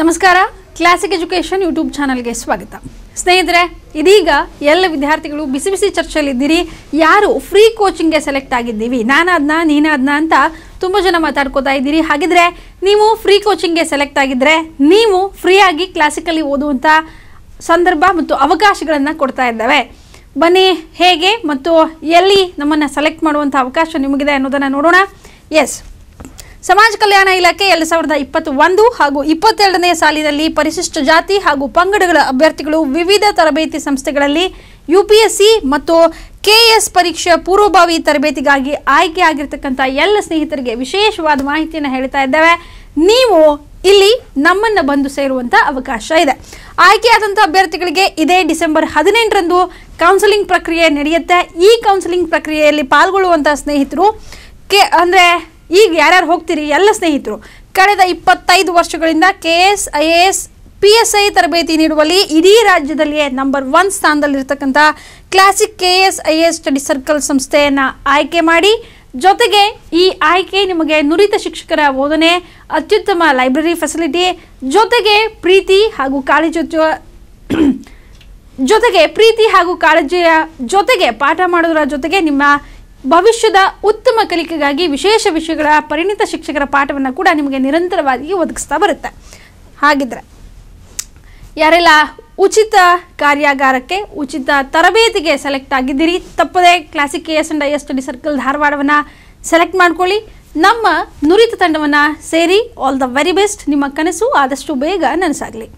ನಮಸ್ಕಾರ classic education YouTube ಚಾನಲ್ಗೆ ಸ್ವಾಗತ ಸ್ನೇಹಿತರೆ ಇದೀಗ ಎಲ್ಲ ವಿದ್ಯಾರ್ಥಿಗಳು ಬಿಸಿ ಬಿಸಿ ಚರ್ಚೆಯಲ್ಲಿದ್ದೀರಿ ಯಾರು ಫ್ರೀ ಕೋಚಿಂಗ್ಗೆ ಸೆಲೆಕ್ಟ್ ಆಗಿದ್ದೀವಿ ನಾನಾದ್ನ ನೀನಾದ್ನ ಅಂತ ತುಂಬ ಜನ ಮಾತಾಡ್ಕೋತಾ ಇದ್ದೀರಿ ಹಾಗಿದ್ರೆ ನೀವು ಫ್ರೀ ಕೋಚಿಂಗ್ಗೆ ಸೆಲೆಕ್ಟ್ ಆಗಿದ್ರೆ ನೀವು ಫ್ರೀಯಾಗಿ ಕ್ಲಾಸಿಕಲ್ಲಿ ಓದುವಂಥ ಸಂದರ್ಭ ಮತ್ತು ಅವಕಾಶಗಳನ್ನು ಕೊಡ್ತಾ ಇದ್ದಾವೆ ಬನ್ನಿ ಹೇಗೆ ಮತ್ತು ಎಲ್ಲಿ ನಮ್ಮನ್ನು ಸೆಲೆಕ್ಟ್ ಮಾಡುವಂಥ ಅವಕಾಶ ನಿಮಗಿದೆ ಅನ್ನೋದನ್ನು ನೋಡೋಣ ಎಸ್ ಸಮಾಜ ಕಲ್ಯಾಣ ಇಲಾಖೆ ಎರಡು ಸಾವಿರದ ಇಪ್ಪತ್ತೊಂದು ಒಂದು ಹಾಗೂ ಇಪ್ಪತ್ತೆರಡನೇ ಸಾಲಿನಲ್ಲಿ ಪರಿಶಿಷ್ಟ ಜಾತಿ ಹಾಗೂ ಪಂಗಡಗಳ ಅಭ್ಯರ್ಥಿಗಳು ವಿವಿಧ ತರಬೇತಿ ಸಂಸ್ಥೆಗಳಲ್ಲಿ ಯು ಪಿ ಎಸ್ ಸಿ ಮತ್ತು ಕೆ ಎಸ್ ಪರೀಕ್ಷೆ ಪೂರ್ವಭಾವಿ ತರಬೇತಿಗಾಗಿ ಆಯ್ಕೆ ಆಗಿರ್ತಕ್ಕಂಥ ಎಲ್ಲ ಸ್ನೇಹಿತರಿಗೆ ವಿಶೇಷವಾದ ಮಾಹಿತಿಯನ್ನು ಹೇಳ್ತಾ ಇದ್ದೇವೆ ನೀವು ಇಲ್ಲಿ ನಮ್ಮನ್ನ ಬಂದು ಸೇರುವಂಥ ಅವಕಾಶ ಇದೆ ಆಯ್ಕೆಯಾದಂಥ ಅಭ್ಯರ್ಥಿಗಳಿಗೆ ಇದೇ ಡಿಸೆಂಬರ್ ಹದಿನೆಂಟರಂದು ಕೌನ್ಸಿಲಿಂಗ್ ಪ್ರಕ್ರಿಯೆ ನಡೆಯುತ್ತೆ ಈ ಕೌನ್ಸಿಲಿಂಗ್ ಪ್ರಕ್ರಿಯೆಯಲ್ಲಿ ಪಾಲ್ಗೊಳ್ಳುವಂಥ ಸ್ನೇಹಿತರು ಕೆ ಅಂದರೆ ಈಗ ಯಾರ್ಯಾರು ಹೋಗ್ತೀರಿ ಎಲ್ಲ ಸ್ನೇಹಿತರು ಕಳೆದ ಇಪ್ಪತ್ತೈದು ವರ್ಷಗಳಿಂದ K S I A S P S I ತರಬೇತಿ ನೀಡುವಲ್ಲಿ ಇಡೀ ರಾಜ್ಯದಲ್ಲಿಯೇ ನಂಬರ್ ಒನ್ ಸ್ಥಾನದಲ್ಲಿರ್ತಕ್ಕಂಥ Classic K S I S study circle ಸಂಸ್ಥೆಯನ್ನು ಆಯ್ಕೆ ಮಾಡಿ ಜೊತೆಗೆ ಈ ಆಯ್ಕೆ ನಿಮಗೆ ನುರಿತ ಶಿಕ್ಷಕರ ಬೋಧನೆ ಅತ್ಯುತ್ತಮ ಲೈಬ್ರರಿ ಫೆಸಿಲಿಟಿ ಜೊತೆಗೆ ಪ್ರೀತಿ ಹಾಗೂ ಕಾಳಜಿ ಜೊತೆಗೆ ಪ್ರೀತಿ ಹಾಗೂ ಕಾಳಜಿಯ ಜೊತೆಗೆ ಪಾಠ ಮಾಡೋದರ ಜೊತೆಗೆ ನಿಮ್ಮ ಭವಿಷ್ಯದ ಉತ್ತಮ ಕಲಿಕೆಗಾಗಿ ವಿಶೇಷ ವಿಷಯಗಳ ಪರಿಣಿತ ಶಿಕ್ಷಕರ ಪಾಠವನ್ನು ಕೂಡ ನಿಮಗೆ ನಿರಂತರವಾಗಿ ಒದಗಿಸ್ತಾ ಬರುತ್ತೆ ಹಾಗಿದ್ರೆ ಯಾರೆಲ್ಲ ಉಚಿತ ಕಾರ್ಯಾಗಾರಕ್ಕೆ ಉಚಿತ ತರಬೇತಿಗೆ ಸೆಲೆಕ್ಟ್ ಆಗಿದ್ದೀರಿ ತಪ್ಪದೇ Classic K S and I S study circle ಧಾರವಾಡವನ್ನು ಸೆಲೆಕ್ಟ್ ಮಾಡ್ಕೊಳ್ಳಿ ನಮ್ಮ ನುರಿತ ತಂಡವನ್ನು ಸೇರಿ ಆಲ್ ದ ವೆರಿ ಬೆಸ್ಟ್ ನಿಮ್ಮ ಕನಸು ಆದಷ್ಟು ಬೇಗ ನನಸಾಗಲಿ